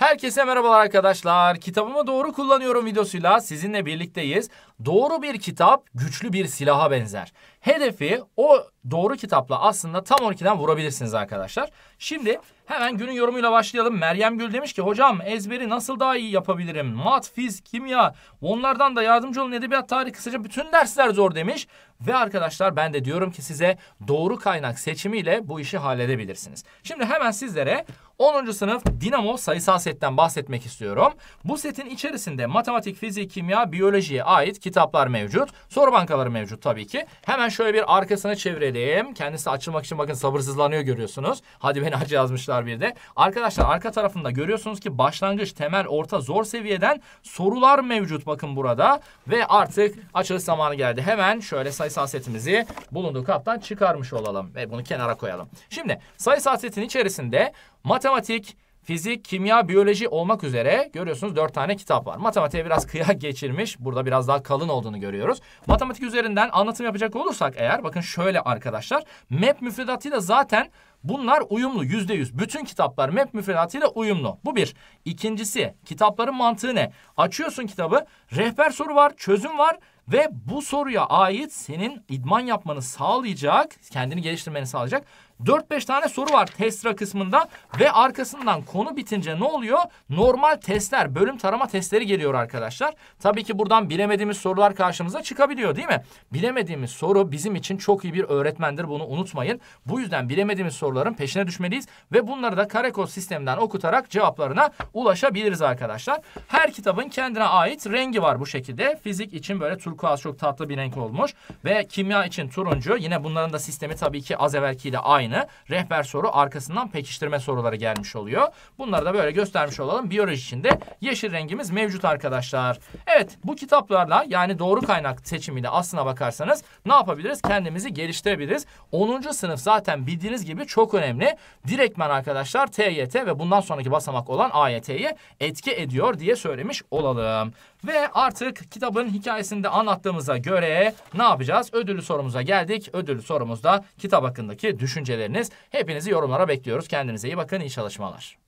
Herkese merhabalar arkadaşlar. Kitabımı doğru kullanıyorum videosuyla sizinle birlikteyiz. Doğru bir kitap güçlü bir silaha benzer. Hedefi o doğru kitapla aslında tam 12'den vurabilirsiniz arkadaşlar. Şimdi hemen günün yorumuyla başlayalım. Meryem Gül demiş ki hocam ezberi nasıl daha iyi yapabilirim? Mat, fiz, kimya onlardan da yardımcı olun edebiyat, tarih kısaca bütün dersler zor demiş. Ve arkadaşlar ben de diyorum ki size doğru kaynak seçimiyle bu işi halledebilirsiniz. Şimdi hemen sizlere 10. sınıf Dinamo sayısal setten bahsetmek istiyorum. Bu setin içerisinde matematik, fizik, kimya, biyolojiye ait kitaplar mevcut. Soru bankaları mevcut tabii ki. Hemen şöyle bir arkasına çevirelim verelim. Kendisi açılmak için bakın sabırsızlanıyor görüyorsunuz. Hadi beni aç yazmışlar bir de. Arkadaşlar arka tarafında görüyorsunuz ki başlangıç, temel, orta, zor seviyeden sorular mevcut bakın burada. Ve artık açılış zamanı geldi. Hemen şöyle sayısal setimizi bulunduğu kaptan çıkarmış olalım. Ve bunu kenara koyalım. Şimdi sayısal setin içerisinde matematik, fizik, kimya, biyoloji olmak üzere görüyorsunuz dört tane kitap var. Matematiğe biraz kıyak geçirmiş. Burada biraz daha kalın olduğunu görüyoruz. Matematik üzerinden anlatım yapacak olursak eğer bakın şöyle arkadaşlar. MEP müfredatıyla zaten bunlar uyumlu yüzde yüz. Bütün kitaplar MEP müfredatıyla uyumlu. Bu bir. İkincisi kitapların mantığı ne? Açıyorsun kitabı rehber soru var, çözüm var. Ve bu soruya ait senin idman yapmanı sağlayacak, kendini geliştirmeni sağlayacak 4-5 tane soru var testra kısmında ve arkasından konu bitince ne oluyor? Normal testler, bölüm tarama testleri geliyor arkadaşlar. Tabii ki buradan bilemediğimiz sorular karşımıza çıkabiliyor değil mi? Bilemediğimiz soru bizim için çok iyi bir öğretmendir bunu unutmayın. Bu yüzden bilemediğimiz soruların peşine düşmeliyiz ve bunları da karekod sisteminden okutarak cevaplarına ulaşabiliriz arkadaşlar. Her kitabın kendine ait rengi var bu şekilde. Fizik için böyle turkuaz çok tatlı bir renk olmuş ve kimya için turuncu. Yine bunların da sistemi tabii ki az evvelkiyle aynı aynı. Rehber soru arkasından pekiştirme soruları gelmiş oluyor. Bunları da böyle göstermiş olalım. Biyoloji içinde yeşil rengimiz mevcut arkadaşlar. Evet bu kitaplarla yani doğru kaynak seçimiyle aslına bakarsanız ne yapabiliriz? Kendimizi geliştirebiliriz. 10. sınıf zaten bildiğiniz gibi çok önemli. Direktmen arkadaşlar TYT ve bundan sonraki basamak olan AYT'ye etki ediyor diye söylemiş olalım. Ve artık kitabın hikayesinde anlattığımıza göre ne yapacağız? Ödüllü sorumuza geldik. Ödüllü sorumuzda kitap hakkındaki düşünceleriniz. Hepinizi yorumlara bekliyoruz. Kendinize iyi bakın. İyi çalışmalar.